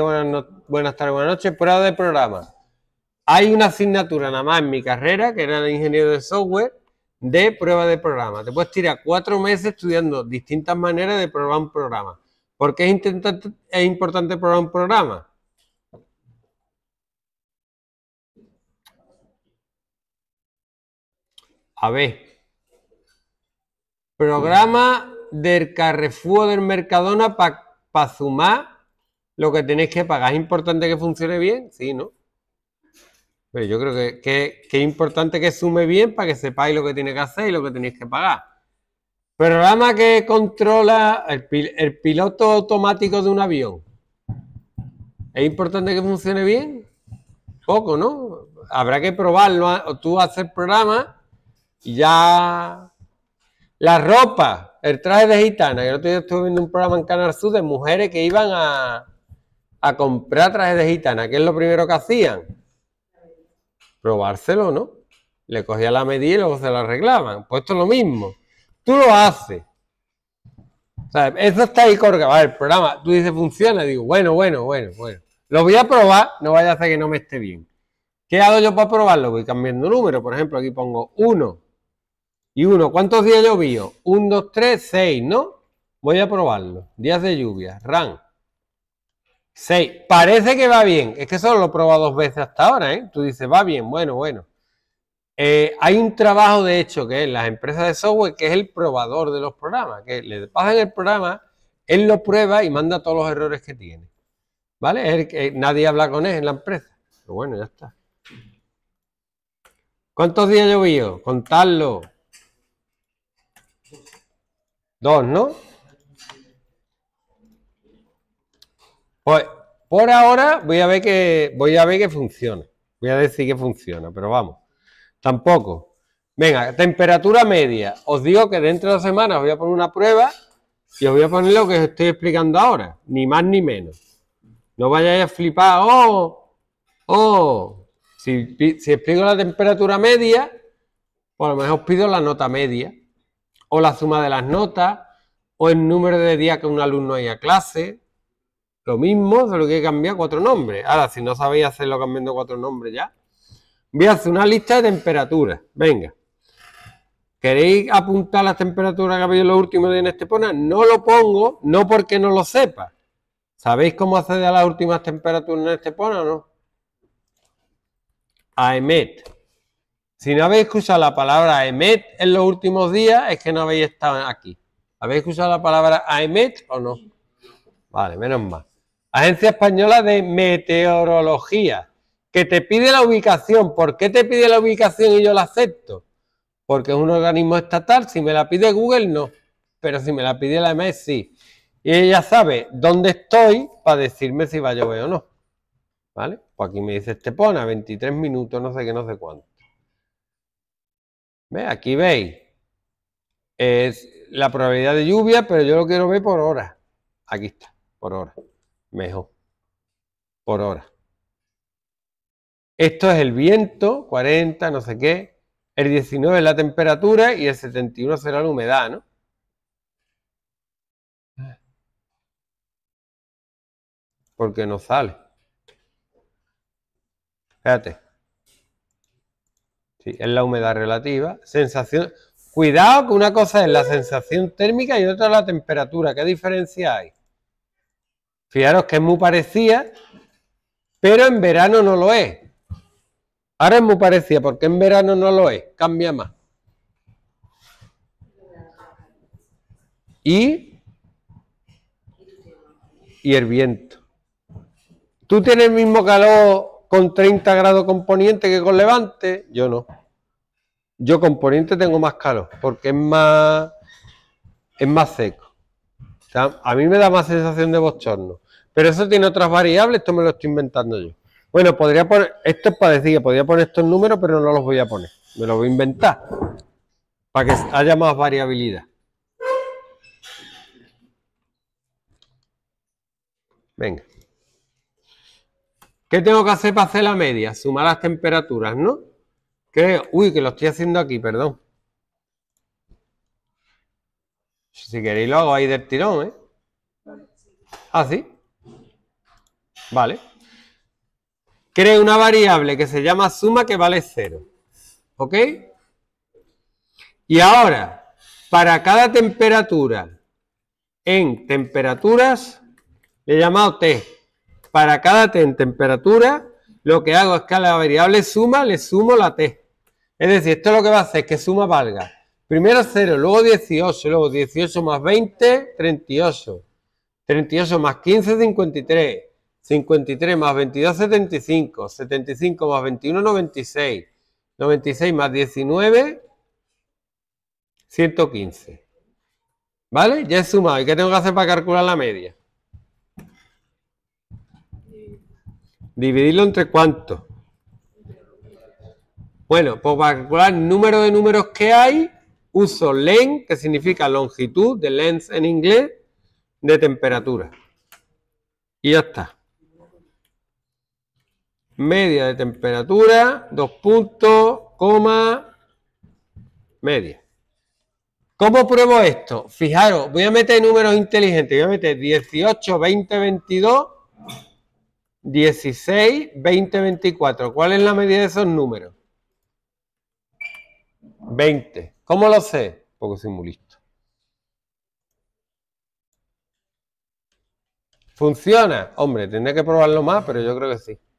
buenas, tardes, buenas noches, prueba de programa. Hay una asignatura nada más en mi carrera, que era el ingeniero de software, de prueba de programa. Te puedes tirar cuatro meses estudiando distintas maneras de probar un programa. ¿Por qué es, importante probar un programa? A ver. Programa del Carrefour del Mercadona para pa sumar lo que tenéis que pagar. ¿Es importante que funcione bien? Sí, ¿no? Pero yo creo que, es importante que sume bien para que sepáis lo que tiene que hacer y lo que tenéis que pagar. Programa que controla el, piloto automático de un avión. ¿Es importante que funcione bien? Poco, ¿no? Habrá que probarlo. ¿eh? Tú hacer programa y ya. La ropa, el traje de gitana. Yo estoy estuve viendo un programa en Canal Sur de mujeres que iban a, a comprar trajes de gitana, ¿qué es lo primero que hacían? Probárselo, ¿no? Le cogía la medida y luego se la arreglaban. Pues esto es lo mismo. Tú lo haces. O eso está ahí colgado. el programa, tú dices funciona. Digo, bueno, bueno, bueno, bueno. Lo voy a probar, no vaya a hacer que no me esté bien. ¿Qué hago yo para probarlo? Voy cambiando número. Por ejemplo, aquí pongo 1 y 1. ¿Cuántos días llovió? 1, 2, 3, 6, ¿no? Voy a probarlo. Días de lluvia. Ran. 6. Parece que va bien. Es que solo lo he probado dos veces hasta ahora, ¿eh? Tú dices, va bien, bueno, bueno. Eh, hay un trabajo de hecho que es en las empresas de software que es el probador de los programas, que le pasan el programa, él lo prueba y manda todos los errores que tiene. ¿Vale? nadie habla con él en la empresa. Pero bueno, ya está. ¿Cuántos días llovió? Contarlo. Dos, ¿no? Pues por ahora voy a ver que voy a ver que funciona. Voy a decir que funciona, pero vamos. Tampoco. Venga, temperatura media. Os digo que dentro de dos semanas voy a poner una prueba y os voy a poner lo que os estoy explicando ahora, ni más ni menos. No vayáis a flipar, oh, oh. Si, explico la temperatura media, por pues lo mejor os pido la nota media, o la suma de las notas, o el número de días que un alumno haya clase, lo mismo, solo que he cambiado cuatro nombres. Ahora, si no sabéis hacerlo cambiando cuatro nombres ya, voy a hacer una lista de temperaturas. Venga. ¿Queréis apuntar las temperaturas que habéis en los últimos días en Estepona? No lo pongo, no porque no lo sepa. ¿Sabéis cómo acceder a las últimas temperaturas en Estepona o no? A Si no habéis usado la palabra EMET en los últimos días, es que no habéis estado aquí. ¿Habéis usado la palabra AEMET o no? Vale, menos mal. Agencia Española de Meteorología, que te pide la ubicación. ¿Por qué te pide la ubicación y yo la acepto? Porque es un organismo estatal, si me la pide Google no, pero si me la pide la MES sí. Y ella sabe dónde estoy para decirme si va a llover o no. ¿Vale? Pues aquí me dice Estepona, 23 minutos, no sé qué, no sé cuánto. ¿Ve? Aquí veis. Es la probabilidad de lluvia, pero yo lo quiero ver por hora. Aquí está, por hora mejor. Por hora. Esto es el viento, 40, no sé qué. El 19 es la temperatura y el 71 será la humedad, ¿no? Porque no sale. Fíjate. Sí, es la humedad relativa. Sensación. Cuidado que una cosa es la sensación térmica y otra la temperatura. ¿Qué diferencia hay? Fijaros que es muy parecida, pero en verano no lo es. Ahora es muy parecida porque en verano no lo es, cambia más. Y, y el viento. ¿Tú tienes el mismo calor con 30 grados componente que con levante? Yo no. Yo componente tengo más calor porque es más, es más seco. a mí me da más sensación de bochorno. Pero eso tiene otras variables, esto me lo estoy inventando yo. Bueno, podría poner, esto es para decir, que podría poner estos números, pero no los voy a poner. Me los voy a inventar para que haya más variabilidad. Venga. ¿Qué tengo que hacer para hacer la media? Sumar las temperaturas, ¿no? uy, que lo estoy haciendo aquí, perdón. Si queréis lo hago ahí del tirón, ¿eh? Ah, sí. Vale. Cree una variable que se llama suma que vale 0. ¿Ok? Y ahora, para cada temperatura en temperaturas, le he llamado T. Para cada T en temperatura, lo que hago es que a la variable suma le sumo la T. Es decir, esto lo que va a hacer es que suma valga. Primero 0, luego 18, luego 18 más 20, 38. 38 más 15, 53. 53 más 22, 75. 75 más 21, 96. 96 más 19, 115. ¿Vale? Ya he sumado. ¿Y qué tengo que hacer para calcular la media? Dividirlo entre ¿cuánto? Bueno, pues para calcular el número de números que hay, uso len, que significa longitud, de lens en inglés, de temperatura. Y ya está media de temperatura, 2 puntos, media. ¿Cómo pruebo esto? Fijaros, voy a meter números inteligentes, voy a meter 18, 20, 22, 16, 20, 24. ¿Cuál es la medida de esos números? 20. ¿Cómo lo sé? Porque soy muy listo. ¿Funciona? Hombre, tendré que probarlo más, pero yo creo que sí.